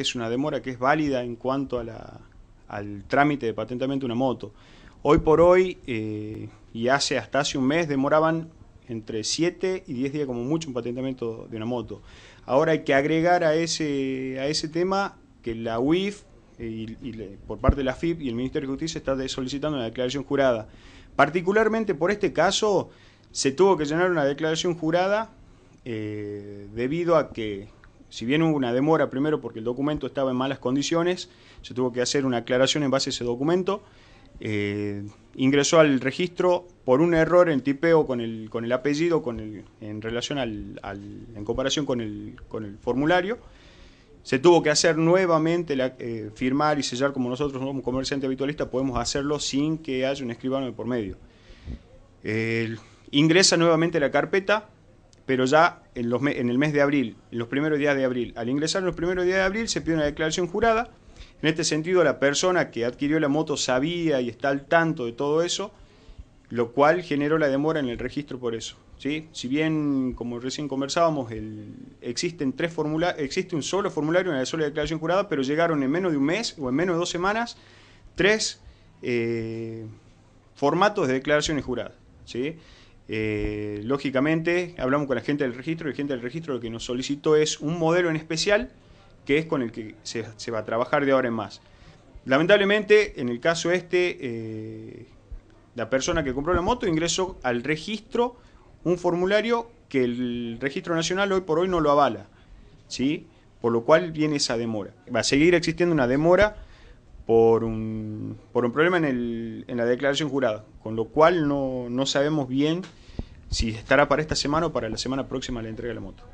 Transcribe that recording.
que es una demora que es válida en cuanto a al trámite de patentamiento de una moto. Hoy por hoy, eh, y hace hasta hace un mes, demoraban entre 7 y 10 días como mucho un patentamiento de una moto. Ahora hay que agregar a ese, a ese tema que la UIF eh, y, por parte de la FIP y el Ministerio de Justicia está solicitando una declaración jurada. Particularmente por este caso, se tuvo que llenar una declaración jurada eh, debido a que si bien hubo una demora primero porque el documento estaba en malas condiciones, se tuvo que hacer una aclaración en base a ese documento. Eh, ingresó al registro por un error en tipeo con el, con el apellido con el, en relación al, en comparación con el, con el formulario. Se tuvo que hacer nuevamente la, eh, firmar y sellar como nosotros como comerciante habitualista podemos hacerlo sin que haya un escribano de por medio. ingresa nuevamente la carpeta, pero ya en, el mes de abril, en los primeros días de abril, al ingresar en los primeros días de abril se pide una declaración jurada. En este sentido, la persona que adquirió la moto sabía y está al tanto de todo eso, lo cual generó la demora en el registro por eso. ¿sí? Si bien, como recién conversábamos, existen tres existe un solo formulario, una sola declaración jurada, pero llegaron en menos de un mes o en menos de dos semanas tres eh, formatos de declaraciones juradas. ¿sí? Eh, lógicamente, hablamos con la gente del registro y la gente del registro lo que nos solicitó es un modelo en especial que es con el que se, va a trabajar de ahora en más. Lamentablemente, en el caso este, eh, la persona que compró la moto ingresó al registro un formulario que el registro nacional hoy por hoy no lo avala, ¿sí? Por lo cual viene esa demora. Va a seguir existiendo una demora por un, por un problema en, el, en la declaración jurada, con lo cual no, no sabemos bien si estará para esta semana o para la semana próxima la entrega de la moto.